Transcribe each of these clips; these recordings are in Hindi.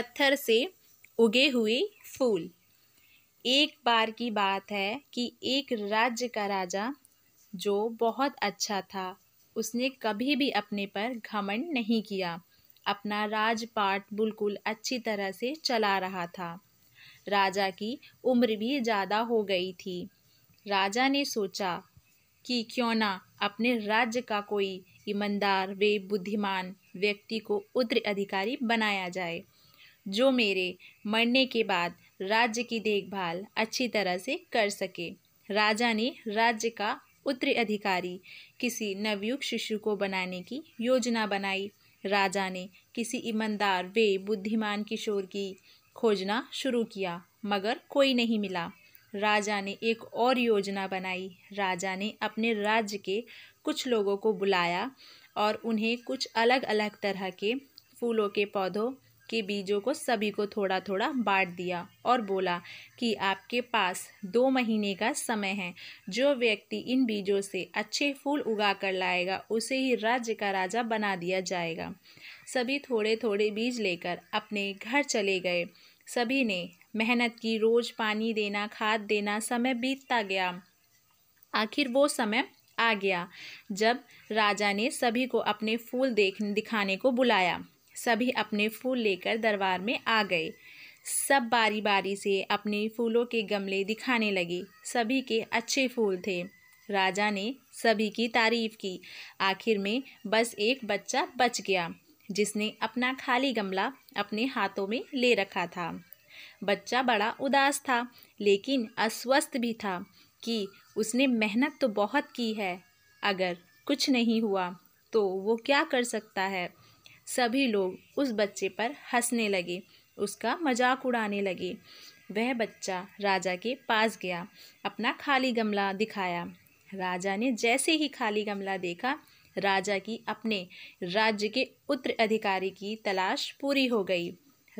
पत्थर से उगे हुए फूल एक बार की बात है कि एक राज्य का राजा जो बहुत अच्छा था उसने कभी भी अपने पर घमंड नहीं किया अपना राजपाट बिल्कुल अच्छी तरह से चला रहा था राजा की उम्र भी ज़्यादा हो गई थी राजा ने सोचा कि क्यों ना अपने राज्य का कोई ईमानदार वे बुद्धिमान व्यक्ति को अधिकारी बनाया जाए जो मेरे मरने के बाद राज्य की देखभाल अच्छी तरह से कर सके राजा ने राज्य का उत्तरी अधिकारी किसी नवयुग शिशु को बनाने की योजना बनाई राजा ने किसी ईमानदार वे बुद्धिमान किशोर की खोजना शुरू किया मगर कोई नहीं मिला राजा ने एक और योजना बनाई राजा ने अपने राज्य के कुछ लोगों को बुलाया और उन्हें कुछ अलग अलग तरह के फूलों के पौधों के बीजों को सभी को थोड़ा थोड़ा बांट दिया और बोला कि आपके पास दो महीने का समय है जो व्यक्ति इन बीजों से अच्छे फूल उगा कर लाएगा उसे ही राज्य का राजा बना दिया जाएगा सभी थोड़े थोड़े बीज लेकर अपने घर चले गए सभी ने मेहनत की रोज़ पानी देना खाद देना समय बीतता गया आखिर वो समय आ गया जब राजा ने सभी को अपने फूल देख दिखाने को बुलाया सभी अपने फूल लेकर दरबार में आ गए सब बारी बारी से अपने फूलों के गमले दिखाने लगे सभी के अच्छे फूल थे राजा ने सभी की तारीफ की आखिर में बस एक बच्चा बच गया जिसने अपना खाली गमला अपने हाथों में ले रखा था बच्चा बड़ा उदास था लेकिन अस्वस्थ भी था कि उसने मेहनत तो बहुत की है अगर कुछ नहीं हुआ तो वो क्या कर सकता है सभी लोग उस बच्चे पर हंसने लगे उसका मजाक उड़ाने लगे वह बच्चा राजा के पास गया अपना खाली गमला दिखाया राजा ने जैसे ही खाली गमला देखा राजा की अपने राज्य के उत्तर अधिकारी की तलाश पूरी हो गई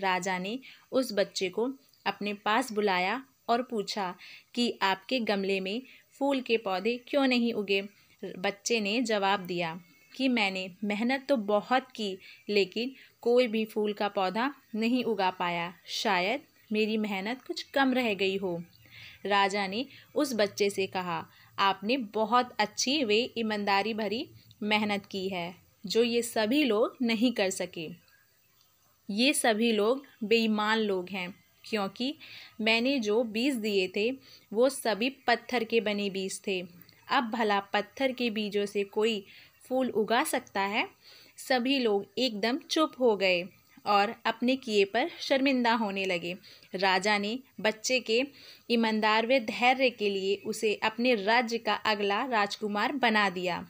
राजा ने उस बच्चे को अपने पास बुलाया और पूछा कि आपके गमले में फूल के पौधे क्यों नहीं उगे बच्चे ने जवाब दिया कि मैंने मेहनत तो बहुत की लेकिन कोई भी फूल का पौधा नहीं उगा पाया शायद मेरी मेहनत कुछ कम रह गई हो राजा ने उस बच्चे से कहा आपने बहुत अच्छी वे ईमानदारी भरी मेहनत की है जो ये सभी लोग नहीं कर सके ये सभी लोग बेईमान लोग हैं क्योंकि मैंने जो बीज दिए थे वो सभी पत्थर के बने बीज थे अब भला पत्थर के बीजों से कोई फूल उगा सकता है सभी लोग एकदम चुप हो गए और अपने किए पर शर्मिंदा होने लगे राजा ने बच्चे के ईमानदार व धैर्य के लिए उसे अपने राज्य का अगला राजकुमार बना दिया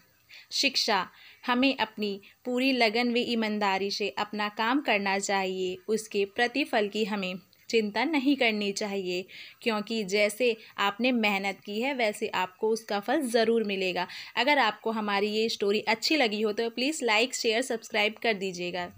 शिक्षा हमें अपनी पूरी लगन व ईमानदारी से अपना काम करना चाहिए उसके प्रतिफल की हमें चिंता नहीं करनी चाहिए क्योंकि जैसे आपने मेहनत की है वैसे आपको उसका फल ज़रूर मिलेगा अगर आपको हमारी ये स्टोरी अच्छी लगी हो तो प्लीज़ लाइक शेयर सब्सक्राइब कर दीजिएगा